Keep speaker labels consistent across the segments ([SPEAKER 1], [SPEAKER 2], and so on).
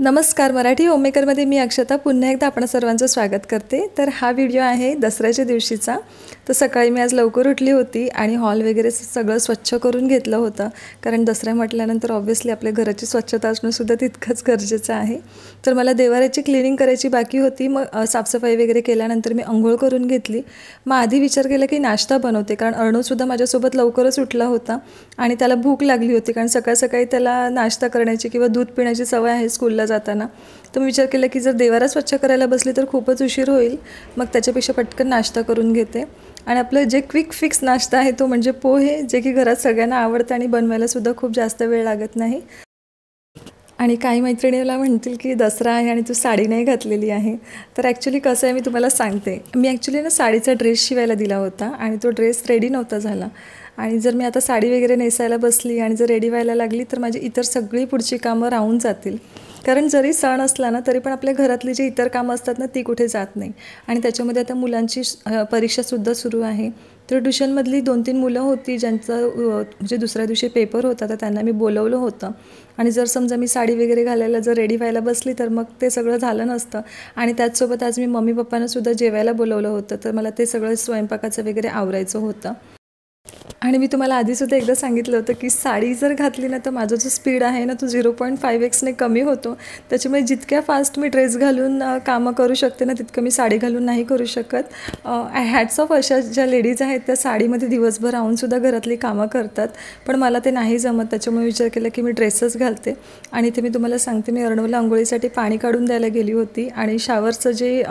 [SPEAKER 1] नमस्कार मराठी होममेकरमध्ये मी अक्षता पुन्हा एकदा आपण सर्वांचं स्वागत करते तर हा व्हिडिओ आहे दसऱ्याच्या दिवशीचा तर सकाळी मी आज लवकर उठली होती आणि हॉल वगैरे सगळं स्वच्छ करून घेतलं होतं कारण दसऱ्या म्हटल्यानंतर ऑब्व्हियसली आपल्या घराची स्वच्छता असणंसुद्धा तितकंच गरजेचं आहे तर मला देवाऱ्याची क्लिनिंग करायची बाकी होती मग साफसफाई वगैरे केल्यानंतर मी अंघोळ करून घेतली मग आधी विचार केला की नाश्ता बनवते कारण अर्णवसुद्धा माझ्यासोबत लवकरच उठला होता आणि त्याला भूक लागली होती कारण सकाळ सकाळी त्याला नाश्ता करण्याची किंवा दूध पिण्याची सवय आहे स्कूलला जाताना तर मी विचार केला की जर देवारा स्वच्छ करायला बसली तर खूपच उशीर होईल मग त्याच्यापेक्षा पटकन नाश्ता करून घेते आणि आपलं जे क्विक फिक्स नाश्ता आहे तो म्हणजे पोहे जे की घरात सगळ्यांना आवडतं आणि बनवायलासुद्धा खूप जास्त वेळ लागत नाही आणि काही मैत्रिणीला म्हणतील की दसरा आहे आणि तू साडी नाही घातलेली आहे तर ॲक्च्युली कसं आहे मी तुम्हाला सांगते मी ॲक्च्युली ना साडीचा ड्रेस शिवायला दिला होता आणि तो ड्रेस रेडी नव्हता झाला आणि जर मी आता साडी वगैरे नेसायला बसली आणि जर रेडी व्हायला लागली तर माझी इतर सगळी पुढची कामं राहून जातील कारण जरी सण असला ना तरी पण आपल्या घरातली जी इतर कामं असतात ना ती कुठे जात नाही आणि त्याच्यामध्ये आता मुलांची परीक्षासुद्धा सुरू आहे तर ट्युशनमधली दोन तीन मुलं होती ज्यांचं म्हणजे दुसऱ्या दिवशी पेपर होता तर त्यांना मी बोलवलं होतं आणि जर समजा मी साडी वगैरे घालायला जर रेडी व्हायला बसली तर मग ते सगळं झालं नसतं आणि त्याचसोबत आज मी मम्मी सुद्धा जेवायला बोलवलं होतं तर मला ते सगळं स्वयंपाकाचं वगैरे आवरायचं होतं आणि मी तुम्हाला आधीसुद्धा एकदा सांगितलं होतं की साडी जर घातली ना तर माझा जो स्पीड आहे ना तो झिरो पॉईंट फाईव्ह एक्सने कमी होतो त्याच्यामुळे जितक्या फास्ट मी ड्रेस घालून कामं करू शकते ना तितकं मी साडी घालून नाही करू शकत हॅट्स ऑफ अशा ज्या लेडीज आहेत त्या साडीमध्ये दिवसभर राहूनसुद्धा घरातली कामं करतात पण मला ते नाही जमत त्याच्यामुळे विचार केला की मी ड्रेसच घालते आणि ते मी तुम्हाला सांगते मी अर्णवला आंघोळीसाठी पाणी काढून द्यायला गेली होती आणि शावरचं जे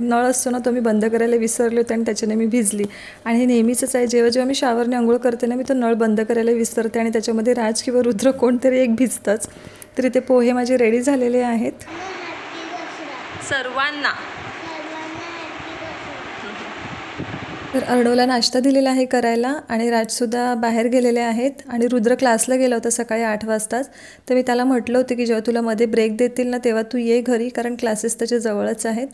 [SPEAKER 1] नळ असतो ना तो मी बंद करायला विसरले होते आणि त्याच्याने मी भिजली आणि नेहमीच आहे जेव्हा जेव्हा मी शावरने आंघोळ करते ना मी तो नळ बंद करायला विसरते आणि त्याच्यामध्ये राज किंवा रुद्र कोणतरी एक भिजतंच तरी ते पोहे माझे रेडी झालेले आहेत सर्वांना तर अर्णवला नाश्ता दिलेला आहे करायला आणि राजसुद्धा बाहेर गेलेले आहेत आणि रुद्र क्लासला गेला होता सकाळी आठ वाजताच तर मी त्याला म्हटलं होतं की जेव्हा तुला मध्ये ब्रेक देतील ना तेव्हा तू ये घरी कारण क्लासेस त्याच्या जवळच आहेत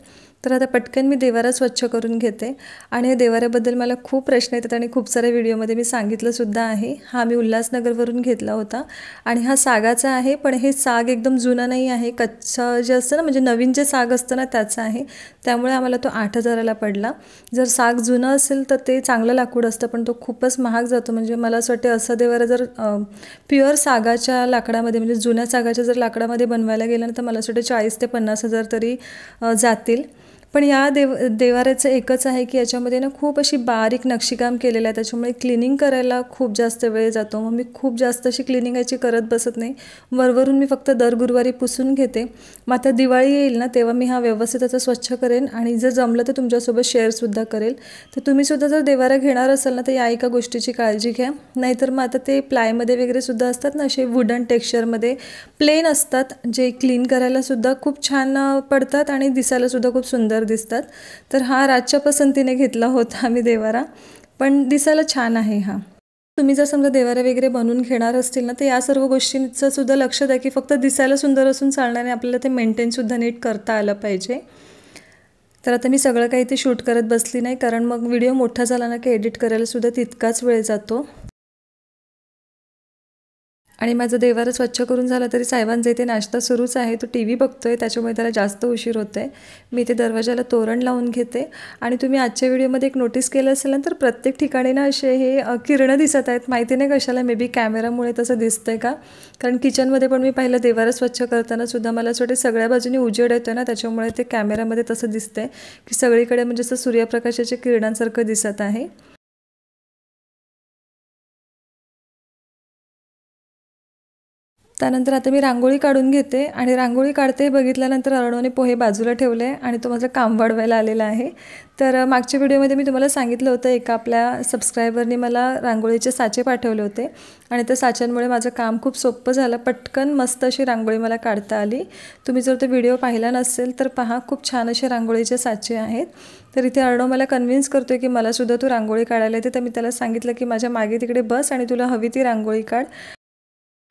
[SPEAKER 1] तर आता पटकन मी देवारा स्वच्छ करून घेते आणि हे देवाऱ्याबद्दल मला खूप प्रश्न येतात आणि खूप साऱ्या व्हिडिओमध्ये मी सांगितलंसुद्धा आहे हा मी उल्हासनगरवरून घेतला होता आणि हा सागाचा आहे पण हे साग एकदम जुना नाही आहे कच्चा जे असतं ना म्हणजे नवीन जे साग असतं ना त्याचा आहे त्यामुळे आम्हाला तो आठ हजाराला पडला जर साग जुनं असेल तर ते चांगलं लाकूड असतं पण तो खूपच महाग जातो म्हणजे मला असं वाटते असं देवारा जर प्युअर सागाच्या लाकडामध्ये म्हणजे जुन्या सागाच्या जर लाकडामध्ये बनवायला गेलं तर मला असं वाटतं चाळीस ते पन्नास हजार तरी जातील पण या देव देवाऱ्याचं एकच आहे की याच्यामध्ये ना खूप अशी बारीक नक्षीकाम केलेलं आहे त्याच्यामुळे क्लिनिंग करायला खूप जास्त वेळ जातो मग मी खूप जास्त अशी क्लिनिंग याची करत बसत नाही वरवरून मी फक्त दर गुरुवारी पुसून घेते मग आता दिवाळी येईल ना तेव्हा मी हा व्यवस्थित असं स्वच्छ करेन आणि जर जमलं तर तुमच्यासोबत शेअरसुद्धा करेल तर तुम्हीसुद्धा जर देवारा घेणार असाल ना तर या एका गोष्टीची काळजी घ्या नाहीतर मग आता ते प्लायमध्ये वगैरे सुद्धा असतात ना असे वुडन टेक्स्चरमध्ये प्लेन असतात जे क्लीन करायलासुद्धा खूप छान पडतात आणि दिसायलासुद्धा खूप सुंदर सुंदर दिसतात तर हा राजच्या पसंतीने घेतला होता आम्ही देवारा पण दिसायला छान आहे हा तुम्ही जर समजा देवारा वगैरे बनवून घेणार असतील ना तर या सर्व गोष्टींचं सुद्धा लक्ष द्या की फक्त दिसायला सुंदर असून चालणार आपल्याला ते मेंटेनसुद्धा नीट करता आलं पाहिजे तर आता मी सगळं काही ते शूट करत बसली नाही कारण मग व्हिडिओ मोठा झाला ना की एडिट करायला सुद्धा तितकाच वेळ जातो आणि माझं देवार स्वच्छ करून झालं तरी साहेबांचं इथे नाश्ता सुरूच आहे तो टी व्ही बघतो आहे त्याच्यामुळे त्याला जास्त उशीर होतो आहे मी ते दरवाजाला तोरण लावून घेते आणि तुम्ही आजच्या व्हिडिओमध्ये एक नोटीस केलं असेल ना तर प्रत्येक ठिकाणी ना असे हे किरणं दिसत आहेत माहिती नाही कशाला मे बी कॅमेरामुळे तसं दिसतंय का कारण किचनमध्ये पण मी पाहिलं देवार स्वच्छ करताना सुद्धा मला असं सगळ्या बाजूने उजेड येतो ना त्याच्यामुळे ते कॅमेरामध्ये तसं आहे की सगळीकडे म्हणजे असं सूर्यप्रकाशाच्या किरणांसारखं दिसत आहे त्यानंतर आता मी रांगोळी काढून घेते आणि रांगोळी काढते बघितल्यानंतर अर्णवने पोहे बाजूला ठेवले आणि तो माझं काम वाढवायला आलेला आहे तर मागच्या व्हिडिओमध्ये मी तुम्हाला सांगितलं होतं एका आपल्या सबस्क्रायबरने मला रांगोळीचे साचे पाठवले होते आणि त्या साच्यांमुळे माझं काम खूप सोपं झालं पटकन मस्त अशी रांगोळी मला काढता आली तुम्ही जर तो व्हिडिओ पाहिला नसेल तर पहा खूप छान असे रांगोळीचे साचे आहेत तर इथे अर्णव मला कन्व्हिन्स करतो आहे की मलासुद्धा तू रांगोळी काढायला येते तर मी त्याला सांगितलं की माझ्या मागे तिकडे बस आणि तुला हवी ती रांगोळी काढ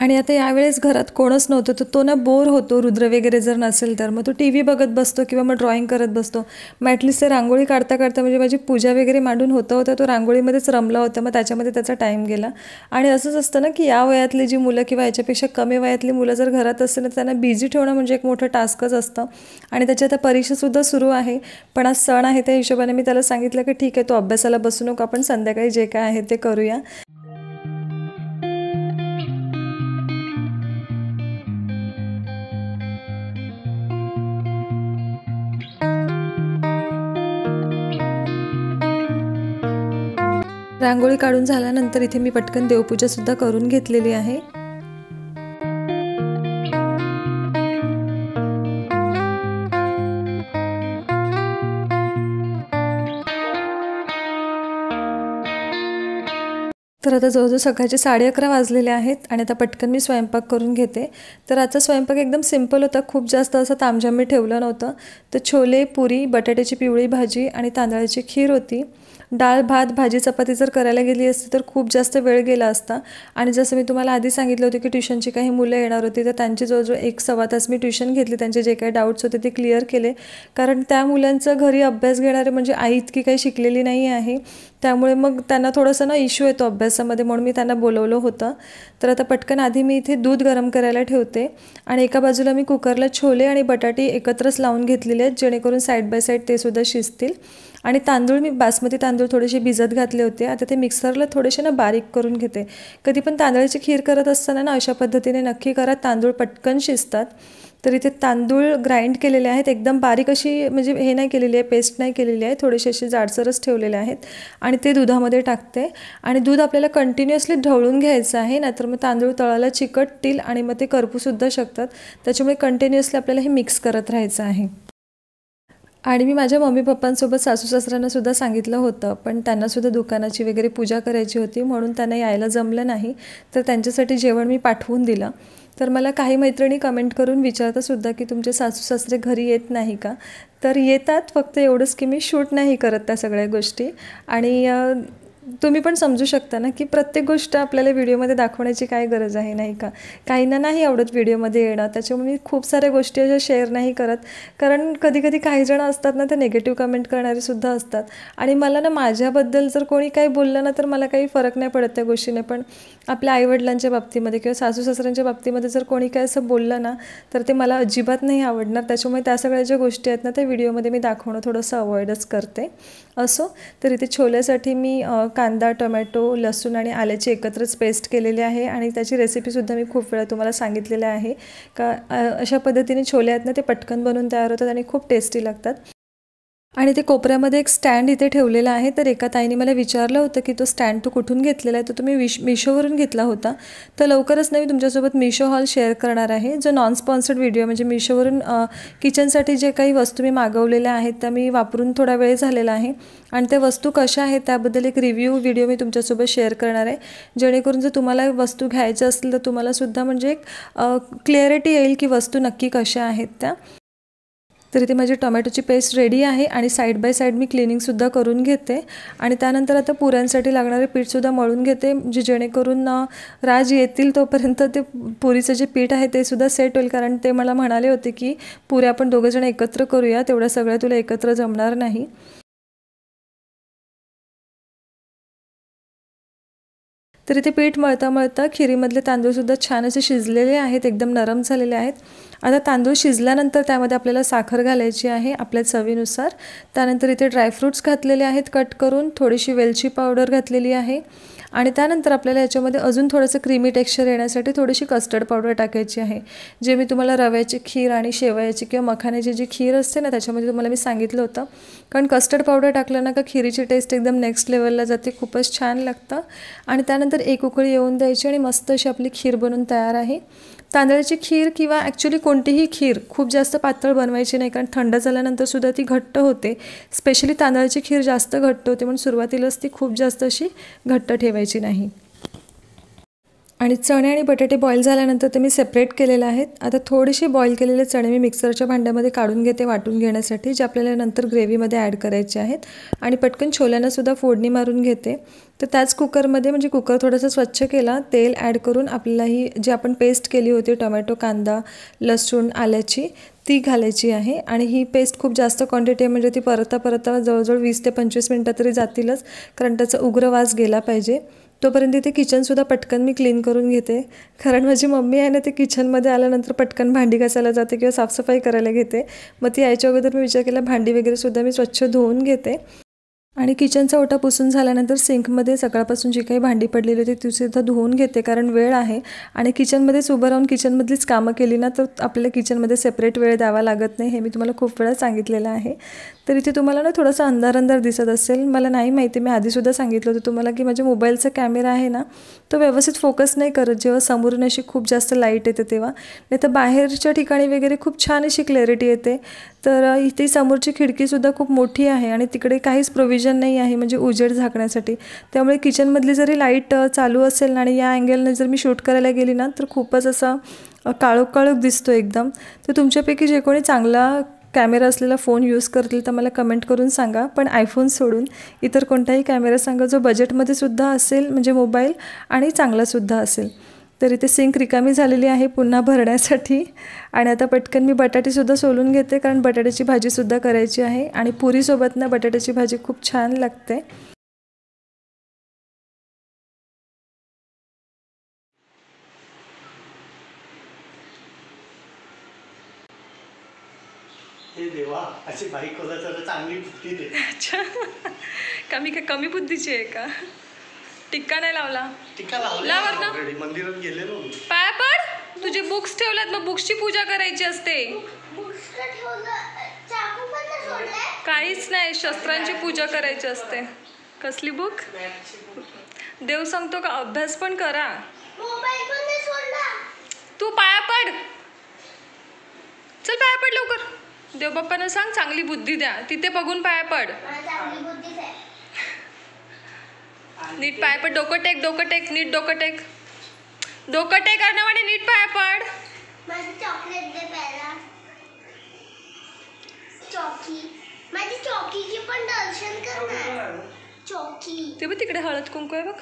[SPEAKER 1] आणि आता यावेळेस घरात कोणच नव्हतं तर तो ना बोर होतो रुद्र वगैरे जर नसेल तर मग तो टी व्ही बघत बसतो किंवा मग ड्रॉईंग करत बसतो मग ॲटलीस्ट ते रांगोळी काढता काढता म्हणजे माझी पूजा वगैरे मांडून होतं होता तो रांगोळीमध्येच रमला होता मग त्याच्यामध्ये त्याचा टाईम गेला आणि असंच असतं ना की या वयातली जी मुलं किंवा याच्यापेक्षा कमी वयातली मुलं जर घरात असतील तर त्यांना बिझी ठेवणं म्हणजे एक मोठं टास्कच असतं आणि त्याची आता परीक्षासुद्धा सुरू आहे पण आज सण आहे त्या हिशोबाने मी त्याला सांगितलं की ठीक आहे तो अभ्यासाला बसू नको आपण संध्याकाळी जे काय आहे ते करूया रांगोळी काढून झाल्यानंतर इथे मी पटकन देवपूजा सुद्धा करून घेतलेली आहे तर आता जवळजवळ सकाळचे साडे अकरा वाजलेले आहेत आणि आता पटकन मी स्वयंपाक करून घेते तर आजचा स्वयंपाक एकदम सिम्पल होता खूप जास्त असं मी ठेवलं नव्हतं तर छोले पुरी बटाट्याची पिवळी भाजी आणि तांदळाची खीर होती डाळ भात भाजी चपाती जर करायला गेली असती तर खूप जास्त वेळ गेला असता आणि जसं मी तुम्हाला आधी सांगितलं होतं की ट्युशनची काही मुलं येणार होती तर त्यांची जवळजवळ एक सव्वा तास मी ट्युशन घेतली त्यांचे जे काही डाऊट्स होते ते क्लिअर केले कारण त्या मुलांचं घरी अभ्यास घेणारे म्हणजे आई इतकी काही शिकलेली नाही आहे त्यामुळे मग त्यांना थोडंसं ना इश्यू येतो अभ्यासामध्ये म्हणून मी त्यांना बोलवलं होतं तर आता पटकन आधी मी इथे दूध गरम करायला ठेवते आणि एका बाजूला मी कुकरला छोले आणि बटाटे एकत्रच लावून घेतलेले आहेत जेणेकरून साईड बाय साईड ते सुद्धा शिजतील आणि तांदूळ मी बासमती तांदूळ थोडेसे भिजत घातले होते आता ते मिक्सरला थोडेसे ना बारीक करून घेते कधी पण तांदळाची खीर करत असताना ना अशा पद्धतीने नक्की करा तांदूळ पटकन शिजतात तर इथे तांदूळ ग्राइंड केलेले आहेत एकदम बारीक अशी म्हणजे हे नाही केलेली आहे पेस्ट नाही केलेली आहे थोडेसे असे जाडसरच ठेवलेले आहेत आणि ते दुधामध्ये टाकते आणि दूध आपल्याला कंटिन्युअसली ढवळून घ्यायचं आहे नाहीतर मग तांदूळ तळाला चिकटतील आणि मग ते करपूसुद्धा शकतात त्याच्यामुळे कंटिन्युअसली आपल्याला हे मिक्स करत राहायचं आहे आणि मी माझ्या मम्मी पप्पांसोबत सासू सासऱ्यांनासुद्धा सांगितलं होतं पण त्यांनासुद्धा दुकानाची वगैरे पूजा करायची होती म्हणून त्यांना यायला जमलं नाही तर त्यांच्यासाठी जेवण मी पाठवून दिलं तर मला काही मैत्रिणी कमेंट करून सुद्धा की तुमचे सासू सासरे घरी येत नाही का तर येतात फक्त एवढंच की मी शूट नाही करत त्या सगळ्या गोष्टी आणि तुम्ही पण समजू शकता ना की प्रत्येक गोष्ट आपल्याला व्हिडिओमध्ये दाखवण्याची काय गरज आहे नाही का काहींना नाही आवडत व्हिडिओमध्ये येणं त्याच्यामुळे मी खूप साऱ्या गोष्टी अशा शेअर नाही करत कारण कधी कधी काही जण असतात ना ते नेगेटिव्ह कमेंट करणारेसुद्धा असतात आणि मला ना माझ्याबद्दल जर कोणी काही बोललं ना तर मला काही फरक नाही पडत त्या गोष्टीने पण आपल्या आईवडिलांच्या बाबतीमध्ये किंवा सासू सासऱ्यांच्या बाबतीमध्ये जर कोणी काही असं बोललं ना तर ते मला अजिबात नाही आवडणार त्याच्यामुळे त्या सगळ्या ज्या गोष्टी आहेत ना त्या व्हिडिओमध्ये मी दाखवणं थोडंसं अवॉइडच करते असो तर इथे छोल्यासाठी मी कांदा टोमॅटो लसूण आणि आल्याची एकत्रच पेस्ट केलेली आहे आणि त्याची रेसिपीसुद्धा मी खूप वेळा तुम्हाला सांगितलेली आहे का अशा पद्धतीने छोले आहेत ना ते पटकन बनून तयार होतात आणि खूप टेस्टी लागतात आणि ते कोपऱ्यामध्ये एक स्टँड इथे ठेवलेला आहे तर एका ताईने मला विचारलं होतं की तो स्टँड तो कुठून घेतलेला आहे तो तुम्ही विश मिशोवरून घेतला होता तर लवकरच नाही मी तुमच्यासोबत मिशो हॉल शेअर करणार आहे जो नॉन स्पॉन्सर्ड व्हिडिओ म्हणजे मिशोवरून किचनसाठी जे काही वस्तू मी मागवलेल्या आहेत त्या मी वापरून थोडा वेळ झालेला आहे आणि त्या वस्तू कशा आहेत त्याबद्दल एक रिव्ह्यू व्हिडिओ मी तुमच्यासोबत शेअर करणार आहे जेणेकरून जर तुम्हाला वस्तू घ्यायच्या असतील तर तुम्हालासुद्धा म्हणजे एक क्लिअरिटी येईल की वस्तू नक्की कशा आहेत त्या तर इथे माझी टोमॅटोची पेस्ट रेडी आहे आणि साईड बाय साईड मी क्लिनिंगसुद्धा करून घेते आणि त्यानंतर आता पुऱ्यांसाठी लागणारे पीठसुद्धा मळून घेते जे जेणेकरून राज येतील तोपर्यंत ते पुरीचं जे पीठ आहे ते सुद्धा सेट होईल कारण ते मला म्हणाले होते की पुरे आपण दोघंजण एकत्र करूया तेवढ्या सगळ्या तुला एकत्र जमणार नाही तर इथे पीठ मळता मळता खिरीमधले तांदूळसुद्धा छान असे शिजलेले आहेत एकदम नरम झालेले आहेत आता तांदूळ शिजल्यानंतर त्यामध्ये आपल्याला साखर घालायची आहे आपल्या चवीनुसार त्यानंतर इथे ड्रायफ्रूट्स घातलेले आहेत कट करून थोडीशी वेलची पावडर घातलेली आहे आणि त्यानंतर आपल्याला याच्यामध्ये अजून थोडंसं क्रीमी टेक्स्चर येण्यासाठी थोडीशी कस्टर्ड पावडर टाकायची आहे जे मी तुम्हाला रव्याची खीर आणि शेवयाची किंवा मखाण्याची जी खीर असते ना त्याच्यामध्ये तुम्हाला मी सांगितलं होतं कारण कस्टर्ड पावडर टाकलं ना का खिरीची टेस्ट एकदम नेक्स्ट लेवलला जाते खूपच छान लागतं आणि त्यानंतर एक उकळी येऊन द्यायची आणि मस्त अशी आपली खीर बनून तयार आहे तांदळाची खीर किंवा ॲक्च्युली कोणतीही खीर खूप जास्त पातळ बनवायची नाही कारण थंड झाल्यानंतरसुद्धा ती घट्ट होते स्पेशली तांदळाची खीर जास्त घट्ट होते म्हणून सुरुवातीलाच ती खूप जास्त अशी घट्ट ठेवायची नाही आणि चणे आणि बटाटे बॉईल झाल्यानंतर ते मी सेपरेट केलेले आहेत आता थोडेसे बॉईल केलेले चणे मी मिक्सरच्या भांड्यामध्ये काढून घेते वाटून घेण्यासाठी जे आपल्याला नंतर ग्रेव्हीमध्ये ॲड करायचे आहेत आणि पटकन छोल्यांनासुद्धा फोडणी मारून घेते तर त्याच कुकरमध्ये म्हणजे कुकर थोडंसं स्वच्छ केला तेल ॲड करून आपल्याला ही जी आपण पेस्ट केली होती टोमॅटो कांदा लसूण आल्याची ती घालायची आहे आणि ही पेस्ट खूप जास्त क्वांटिटी आहे म्हणजे ती परता परता जवळजवळ वीस ते पंचवीस मिनटं तरी जातीलच कारण त्याचा उग्र वास गेला पाहिजे तोपर्यंत इथे किचनसुद्धा पटकन मी क्लीन करून घेते कारण माझी मम्मी आहे ना ते किचनमध्ये आल्यानंतर पटकन भांडी घासायला जाते किंवा साफसफाई करायला घेते मग ती यायच्या अगोदर मी विचार केला भांडी वगैरे सुद्धा मी स्वच्छ धुवून घेते आणि किचनचा ओटा पुसून झाल्यानंतर सिंकमध्ये सकाळपासून जी काही भांडी पडलेली होती ती सुद्धा धुवून घेते कारण वेळ आहे आणि किचनमध्येच उभं राहून किचनमधलीच कामं केली ना तर आपल्याला किचनमध्ये सेपरेट वेळ द्यावा लागत नाही हे मी तुम्हाला खूप वेळा सांगितलेलं आहे तर इथे तुम्हाला ना थोडासा अंधार अंधार दिसत असेल मला नाही माहिती मी आधीसुद्धा सांगितलं होतं तुम्हाला की माझ्या मोबाईलचा कॅमेरा आहे ना तो व्यवस्थित फोकस नाही करत जेव्हा समोरून अशी खूप जास्त लाईट येते तेव्हा नाही तर बाहेरच्या ठिकाणी वगैरे खूप छान अशी क्लॅरिटी येते तर इथे समोरची खिडकीसुद्धा खूप मोठी आहे आणि तिकडे काहीच प्रोव्हिजन प्रोव्हिजन नाही आहे म्हणजे उजेड झाकण्यासाठी त्यामुळे किचनमधली जरी लाईट चालू असेल आणि या अँगलने जर मी शूट करायला गेली ना तर खूपच असा काळोख काळोख दिसतो एकदम तर तुमच्यापैकी जे कोणी चांगला कॅमेरा असलेला फोन यूज करतील तर मला कमेंट करून सांगा पण आयफोन सोडून इतर कोणताही कॅमेरा सांगा जो बजेटमध्ये सुद्धा असेल म्हणजे मोबाईल आणि चांगलासुद्धा असेल तर इथे सिंक रिकामी झालेली आहे पुन्हा भरण्यासाठी आणि आता पटकन मी बटाटेसुद्धा सोलून घेते कारण बटाट्याची भाजीसुद्धा करायची आहे आणि पुरीसोबत ना बटाट्याची भाजी खूप छान लागते देवा अच्छा कमी कमी बुद्धीची आहे का टिक्का नाही लावला टिक्का लावला मंदिरात गेलेलो पाय पाया पड तुझे बुक्स ठेवल्यात मग बुक्सची पूजा करायची असते काहीच नाही शस्त्रांची पूजा करायची असते कसली बुक देव सांगतो का अभ्यास पण करा तू पाया पड चल पाया पड लवकर देवबाप्पांना सांग चांगली बुद्धी द्या तिथे बघून पाया पड चांगली नीट पाय पड डोकं टेक डोकं टेक नीट डोकं टेक डोकं टेक नीट पाय पड चॉकलेट दे चॉकी माझी चॉकीची पण दर्शन करणार हो, हो. चॉकी ते बघ तिकडे हळद कुंकू आहे बघ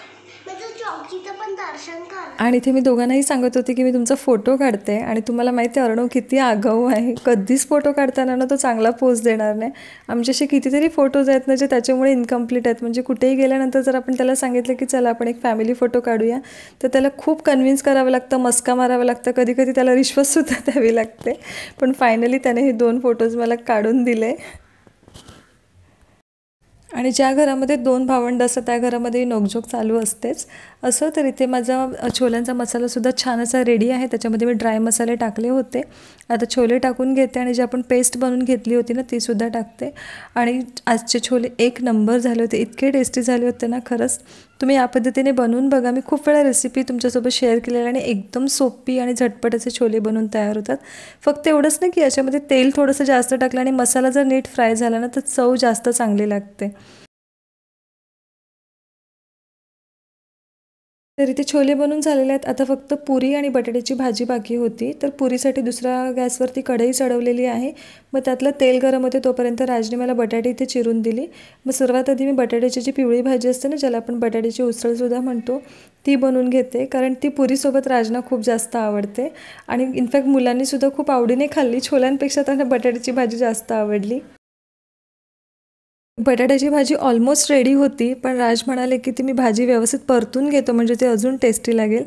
[SPEAKER 1] आणि इथे मी दोघांनाही सांगत होते की मी तुमचा फोटो काढते आणि तुम्हाला माहिती आहे अर्णव किती आगाऊ आहे कधीच फोटो काढताना ना तो चांगला पोज देणार नाही असे कितीतरी फोटोज आहेत ना जे त्याच्यामुळे इन्कम्प्लीट आहेत म्हणजे कुठेही गेल्यानंतर जर आपण त्याला सांगितलं की चला आपण एक फॅमिली फोटो काढूया तर त्याला खूप कन्व्हिन्स करावं लागतं मस्का मारावं लागतं कधीकधी त्याला रिश्वतसुद्धा द्यावी लागते पण फायनली त्याने हे दोन फोटोज मला काढून दिले आणि ज्या घरामध्ये दोन भावंड असतात त्या घरामध्ये नोकझोक चालू असतेच असं तर इथे माझा छोल्यांचा मसालासुद्धा छान असा रेडी आहे त्याच्यामध्ये मी ड्राय मसाले टाकले होते आता छोले टाकून घेते आणि जे आपण पेस्ट बनवून घेतली होती ना तीसुद्धा टाकते आणि आजचे छोले एक नंबर झाले होते इतके टेस्टी झाले होते ना खरंच तुम्ही या पद्धतीने बनवून बघा मी खूप वेळा रेसिपी तुमच्यासोबत शेअर केलेल्या आणि एकदम सोपी आणि झटपट असे छोले बनवून तयार होतात फक्त एवढंच ना की याच्यामध्ये तेल थोडंसं जास्त टाकलं आणि मसाला जर नीट फ्राय झाला ना तर चव जास्त चांगली लागते तर इथे छोले बनून झालेले आहेत आता फक्त पुरी आणि बटाट्याची भाजी बाकी होती तर पुरीसाठी दुसऱ्या गॅसवरती कढई चढवलेली आहे मग त्यातलं तेल गरम होते तोपर्यंत राजने मला बटाटे इथे चिरून दिली मग सर्वात आधी मी बटाट्याची जी पिवळी भाजी असते ना ज्याला आपण बटाट्याची उसळसुद्धा म्हणतो ती बनवून घेते कारण ती पुरीसोबत राजना खूप जास्त आवडते आणि इनफॅक्ट मुलांनीसुद्धा खूप आवडीने खाल्ली छोल्यांपेक्षा त्यांना बटाट्याची भाजी जास्त आवडली बटाट्याची भाजी ऑलमोस्ट रेडी होती पण राज म्हणाले की ती मी भाजी व्यवस्थित परतून घेतो म्हणजे ते अजून टेस्टी लागेल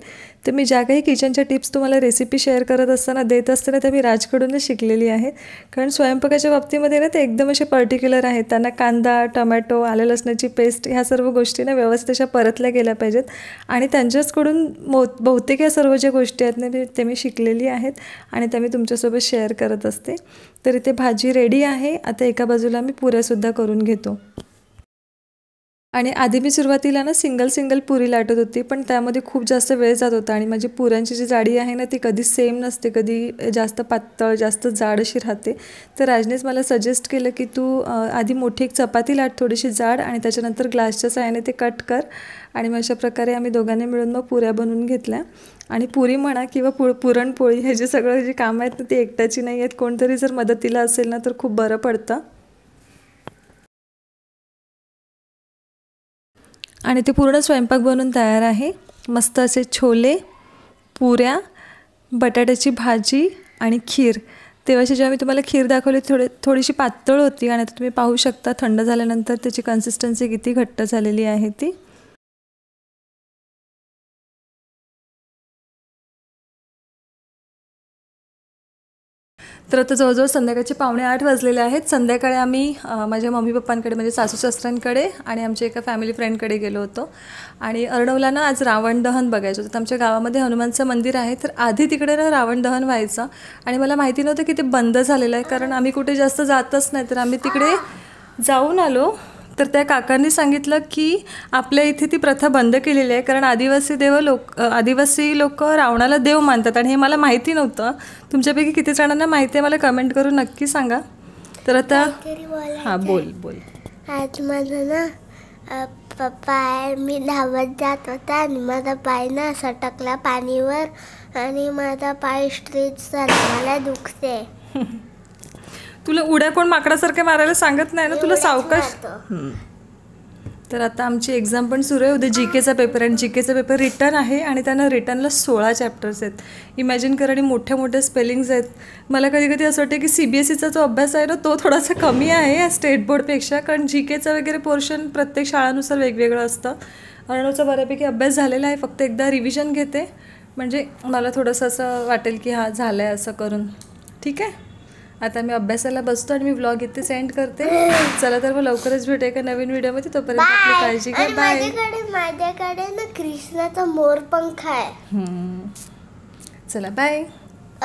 [SPEAKER 1] तर मी ज्या काही किचनच्या टिप्स तुम्हाला रेसिपी शेअर करत असताना देत असताना त्या मी राजकडूनच शिकलेली आहे कारण स्वयंपाकाच्या बाबतीमध्ये ना ते एकदम असे पर्टिक्युलर आहेत त्यांना कांदा टमॅटो आले लसणाची पेस्ट ह्या सर्व गोष्टी ना व्यवस्थित परतल्या गेल्या पाहिजेत आणि त्यांच्याचकडून मो बहुतेक या सर्व ज्या गोष्टी आहेत ना मी ते मी शिकलेली आहेत आणि त्या मी तुमच्यासोबत शेअर करत असते तर इथे भाजी रेडी आहे आता एका बाजूला मी पुऱ्यासुद्धा करून घेतो आणि आधी मी सुरुवातीला ना सिंगल सिंगल पुरी लाटत होती पण त्यामध्ये खूप जास्त वेळ जात होता आणि माझी पुऱ्यांची जी जाडी आहे ना ती कधी सेम नसते कधी जास्त पातळ जास्त जाड अशी राहते तर राजनेच मला सजेस्ट केलं की तू आधी मोठी एक चपाती लाट थोडीशी जाड आणि त्याच्यानंतर ग्लासच्या सायाने ते कट कर आणि मग अशा प्रकारे आम्ही दोघांनी मिळून मग पुऱ्या बनवून घेतल्या आणि पुरी म्हणा किंवा पु पुरणपोळी हे जे सगळं जे काम आहेत ना ते एकट्याची नाही आहेत कोणतरी जर मदतीला असेल ना तर खूप बरं पडतं आणि ते पूर्ण स्वयंपाक बनून तयार आहे मस्त असे छोले पुऱ्या बटाट्याची भाजी आणि खीर तेव्हाशी जेव्हा मी तुम्हाला खीर दाखवली थोड़ी थोडीशी पातळ होती आणि आता तुम्ही पाहू शकता थंड झाल्यानंतर त्याची कन्सिस्टन्सी किती घट्ट झालेली आहे ती तर आता जवळजवळ संध्याकाळचे पावणे आठ वाजलेले आहेत संध्याकाळी आम्ही माझ्या मम्मी पप्पांकडे म्हणजे सासू सासऱ्यांकडे आणि आमच्या एका फॅमिली फ्रेंडकडे गेलो होतो आणि अर्णवला ना आज रावण दहन बघायचं होतं तर आमच्या गावामध्ये हनुमानचं मंदिर आहे तर आधी तिकडे ना रावण दहन व्हायचं आणि मला माहिती नव्हतं की ते बंद झालेलं आहे कारण आम्ही कुठे जास्त जातच नाही तर आम्ही तिकडे जाऊन आलो तर त्या काकांनी सांगितलं की आपल्या इथे ती प्रथा बंद केलेली आहे कारण आदिवासी देव लोक आदिवासी लोक रावणाला देव मानतात आणि हे मला माहिती नव्हतं तुमच्यापैकी किती जणांना माहिती आहे मला कमेंट करून नक्की सांगा तर आता हां बोल बोल आज माझं ना पप्पा मी धावत जात होता आणि माझा पाय ना सटकला पाणीवर आणि माझा पाय स्ट्रेच झाला मला दुखते तुला उड्या कोण माकडासारख्या मारायला सांगत नाही ना तुला सावकाश तर आता आमची एक्झाम पण सुरू आहे उद्या जी केचा पेपर आणि जी केचा पेपर रिटर्न आहे आणि त्यांना रिटर्नला सोळा चॅप्टर्स आहेत इमॅजिन कर आणि मोठ्या मोठ्या स्पेलिंग्स आहेत मला कधी कधी असं वाटतं की सी बी एस ईचा जो अभ्यास आहे ना तो थोडासा कमी आहे स्टेट बोर्डपेक्षा कारण जी केचा वगैरे पोर्शन प्रत्येक शाळानुसार वेगवेगळं असतं अर्णवचा बऱ्यापैकी अभ्यास झालेला आहे फक्त एकदा रिव्हिजन घेते म्हणजे मला थोडंसं असं वाटेल की हा झालं आहे असं करून ठीक आहे आता मी अभ्यासाला बसतो आणि मी ब्लॉग इथे सेंड करते चला तर मग लवकरच भेटू एका नवीन मध्ये तोपर्यंत आपली काळजी घ्या बाय माझ्याकडे ना कृष्णाचा मोर पंख आहे चला बाय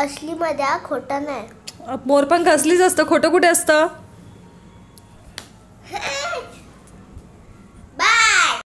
[SPEAKER 1] असली मजा खोट नाही मोरपंख असलीच असतं खोटं कुठे असतं